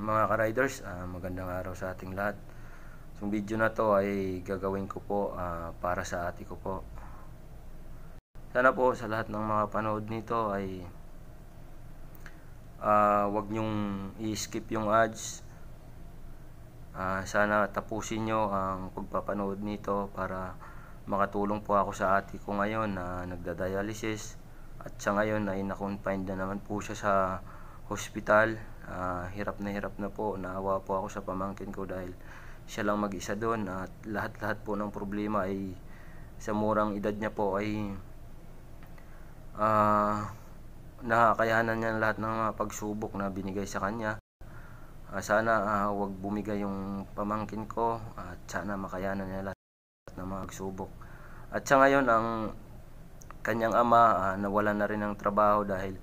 mga ka-riders, uh, magandang araw sa ating lahat. So, video na to ay gagawin ko po uh, para sa ate ko po. Sana po sa lahat ng mga panood nito ay uh, ah, wag nyong i-skip yung ads. Uh, sana tapusin nyo ang pagpapanood nito para makatulong po ako sa ate ko ngayon na nagda-dialysis at siya ngayon ay na-confined na naman po siya sa hospital uh, hirap na hirap na po naawa po ako sa pamangkin ko dahil siya lang mag-isa doon at lahat-lahat po ng problema ay sa murang edad niya po ay uh, nakakayanan niya lahat ng mga pagsubok na binigay sa kanya uh, sana uh, wag bumigay yung pamangkin ko at sana makayanan niya lahat ng mga pagsubok at sa ngayon ang kanyang ama uh, nawala na rin ng trabaho dahil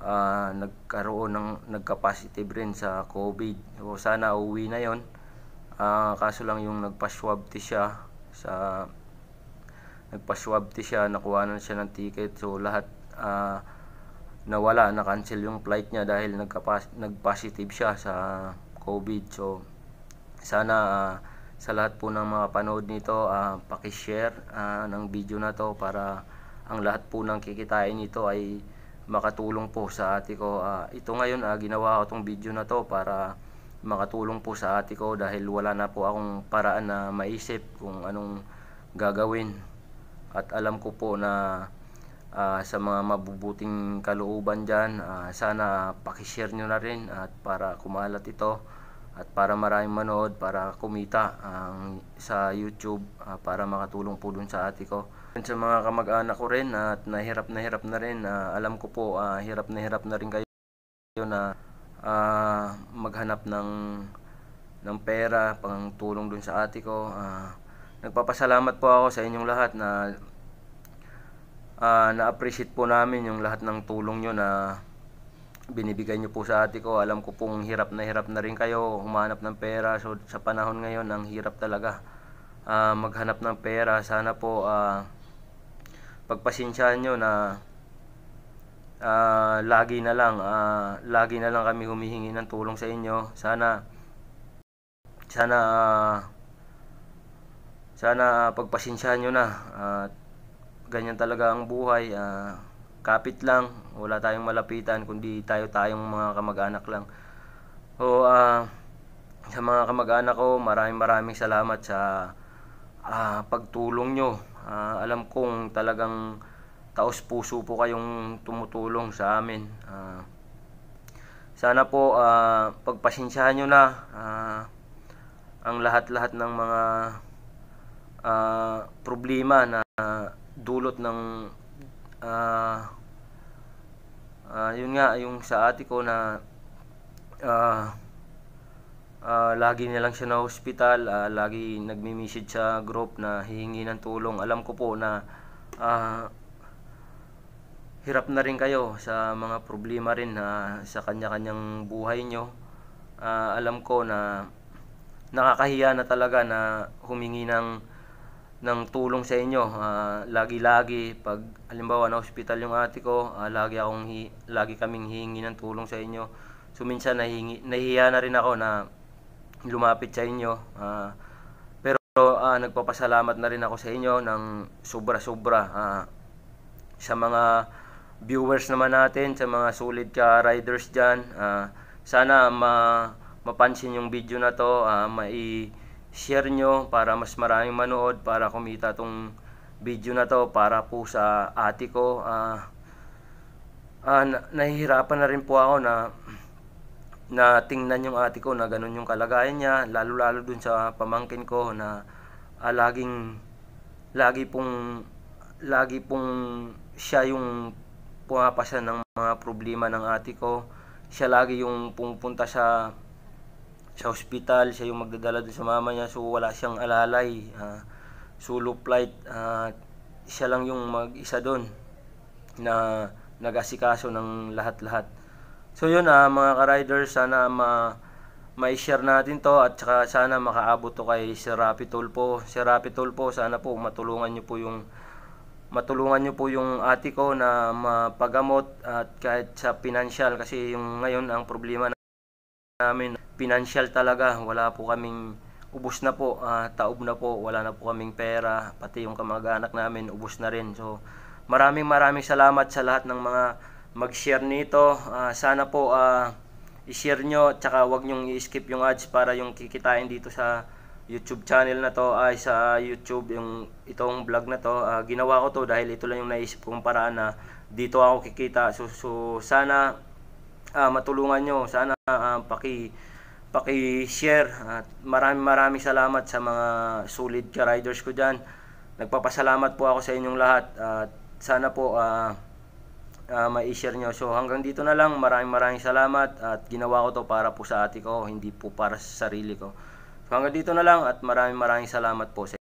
uh, nagkaroon ng nagka-positive rin sa COVID. So, sana uwi na 'yon. Uh, ah, kaso lang yung nagpa-swab test siya sa nagpa-swab test siya, nakuha na siya ng ticket. So lahat uh, nawala, na-cancel yung flight niya dahil nag-positive siya sa COVID. So sana uh, sa lahat po ng mga panood nito, uh, paki-share uh, ng video na to para ang lahat po ng kikitain nito ay makatulong po sa ate ko. Uh, ito ngayon, uh, ginawa ko tong video na to para makatulong po sa ate ko dahil wala na po akong paraan na maisip kung anong gagawin. At alam ko po na uh, sa mga mabubuting kalooban dyan, uh, sana uh, pakishare nyo na rin at para kumalat ito at para maraming manood para kumita ang sa YouTube uh, para makatulong po dun sa ate ko sa mga kamag-anak ko rin at nahirap na hirap na rin uh, alam ko po uh, hirap na hirap na rin kayo na uh, maghanap ng ng pera pang tulong dun sa ate ko uh, nagpapasalamat po ako sa inyong lahat na uh, na-appreciate po namin yung lahat ng tulong nyo na binibigay niyo po sa ate ko. Alam ko pong hirap na hirap na rin kayo humanap ng pera. So sa panahon ngayon, ang hirap talaga uh, maghanap ng pera. Sana po uh, pagpasensyahan niyo na uh, lagi na lang uh, lagi na lang kami humihingi ng tulong sa inyo. Sana sana uh, sana uh, pagpasensyahan niyo na. Uh, ganyan talaga ang buhay. Uh, kapit lang, wala tayong malapitan, kundi tayo tayong mga kamag-anak lang. o uh, ah, sa mga kamag-anak ko, maraming maraming salamat sa uh, pagtulong nyo. Uh, alam kong talagang taos puso po kayong tumutulong sa amin. Uh, sana po uh, pagpasensyahan nyo na uh, ang lahat-lahat ng mga uh, problema na uh, dulot ng uh, uh, yun nga yung sa ate ko na uh, uh, lagi na lang siya na hospital uh, lagi nagme-message sa group na hihingi ng tulong alam ko po na uh, hirap na rin kayo sa mga problema rin na uh, sa kanya-kanyang buhay nyo uh, alam ko na nakakahiya na talaga na humingi ng ng tulong sa inyo. Uh, lagi-lagi pag halimbawa na hospital yung ate ko, uh, lagi akong hi- lagi kaming hihingi ng tulong sa inyo. So minsan nahingi, nahihiya na rin ako na lumapit sa inyo. Uh, pero uh, nagpapasalamat na rin ako sa inyo ng sobra-sobra uh, sa mga viewers naman natin, sa mga solid ka riders diyan. Uh, sana ma mapansin yung video na to, uh, mai share nyo para mas maraming manood para kumita tong video na to para po sa ate ko uh, uh, nahihirapan na rin po ako na na tingnan yung ate ko na ganun yung kalagayan niya lalo lalo dun sa pamangkin ko na uh, laging lagi pong lagi pong siya yung pumapasa ng mga problema ng ate ko siya lagi yung pumunta sa sa hospital, siya yung magdadala dun sa mama niya, so wala siyang alalay, uh, solo flight, uh, siya lang yung mag-isa doon na nag-asikaso ng lahat-lahat. So yun uh, mga ka-riders, sana ma ma-share natin to at saka sana makaabot to kay Sir Rapi Tulpo. Sir Rapi Tulpo, sana po matulungan niyo po yung matulungan niyo po yung ate ko na mapagamot at kahit sa financial kasi yung ngayon ang problema namin financial talaga. Wala po kaming ubos na po, uh, taob na po, wala na po kaming pera, pati yung kamag-anak namin ubos na rin. So, maraming maraming salamat sa lahat ng mga mag-share nito. Uh, sana po uh, i-share nyo, tsaka wag nyong i-skip yung ads para yung kikitain dito sa YouTube channel na to ay uh, sa YouTube yung itong vlog na to uh, ginawa ko to dahil ito lang yung naisip kong paraan na dito ako kikita so, so sana uh, matulungan nyo sana uh, paki paki-share at maraming maraming salamat sa mga solid ka riders ko diyan. Nagpapasalamat po ako sa inyong lahat at sana po uh, uh, ma-share nyo. So hanggang dito na lang. Maraming maraming salamat at ginawa ko to para po sa ate ko, hindi po para sa sarili ko. So hanggang dito na lang at maraming maraming salamat po sa